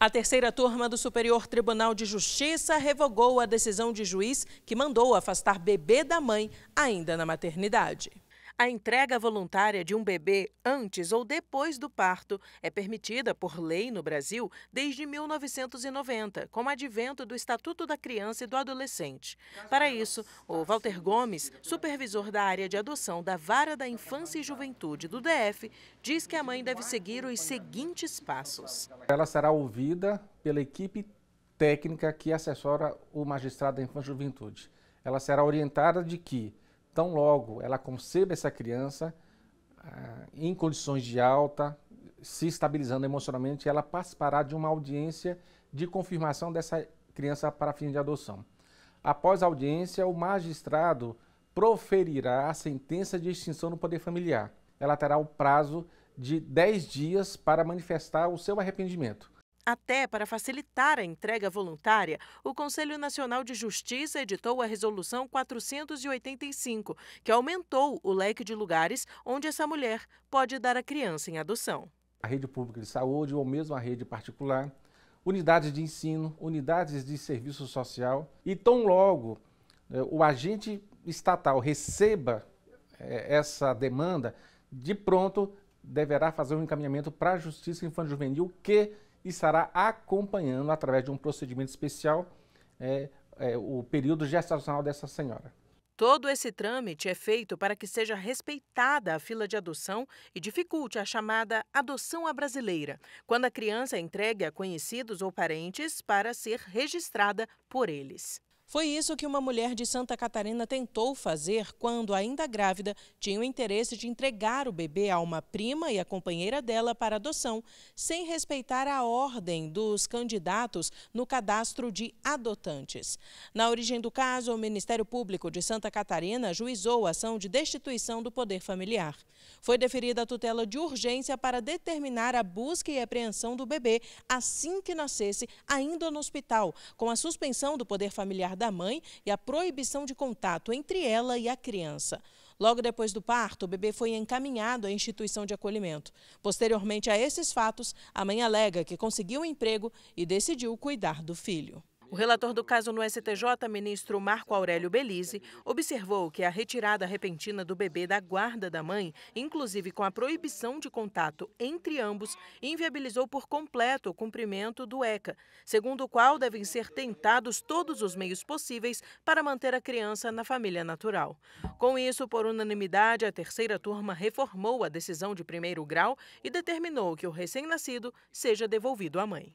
A terceira turma do Superior Tribunal de Justiça revogou a decisão de juiz que mandou afastar bebê da mãe ainda na maternidade. A entrega voluntária de um bebê antes ou depois do parto é permitida por lei no Brasil desde 1990, com o advento do Estatuto da Criança e do Adolescente. Para isso, o Walter Gomes, supervisor da área de adoção da Vara da Infância e Juventude do DF, diz que a mãe deve seguir os seguintes passos. Ela será ouvida pela equipe técnica que assessora o magistrado da Infância e Juventude. Ela será orientada de que tão logo ela conceba essa criança, ah, em condições de alta, se estabilizando emocionalmente, ela participará de uma audiência de confirmação dessa criança para fim de adoção. Após a audiência, o magistrado proferirá a sentença de extinção do poder familiar. Ela terá o prazo de 10 dias para manifestar o seu arrependimento. Até para facilitar a entrega voluntária, o Conselho Nacional de Justiça editou a Resolução 485, que aumentou o leque de lugares onde essa mulher pode dar a criança em adoção. A rede pública de saúde ou mesmo a rede particular, unidades de ensino, unidades de serviço social. E tão logo né, o agente estatal receba é, essa demanda, de pronto deverá fazer um encaminhamento para a Justiça Infantil Juvenil que estará acompanhando, através de um procedimento especial, é, é, o período gestacional dessa senhora. Todo esse trâmite é feito para que seja respeitada a fila de adoção e dificulte a chamada adoção à brasileira, quando a criança é entregue a conhecidos ou parentes para ser registrada por eles. Foi isso que uma mulher de Santa Catarina tentou fazer quando, ainda grávida, tinha o interesse de entregar o bebê a uma prima e a companheira dela para adoção, sem respeitar a ordem dos candidatos no cadastro de adotantes. Na origem do caso, o Ministério Público de Santa Catarina juizou a ação de destituição do poder familiar. Foi deferida a tutela de urgência para determinar a busca e apreensão do bebê assim que nascesse, ainda no hospital, com a suspensão do poder familiar da mãe e a proibição de contato entre ela e a criança. Logo depois do parto, o bebê foi encaminhado à instituição de acolhimento. Posteriormente a esses fatos, a mãe alega que conseguiu um emprego e decidiu cuidar do filho. O relator do caso no STJ, ministro Marco Aurélio Belize, observou que a retirada repentina do bebê da guarda da mãe, inclusive com a proibição de contato entre ambos, inviabilizou por completo o cumprimento do ECA, segundo o qual devem ser tentados todos os meios possíveis para manter a criança na família natural. Com isso, por unanimidade, a terceira turma reformou a decisão de primeiro grau e determinou que o recém-nascido seja devolvido à mãe.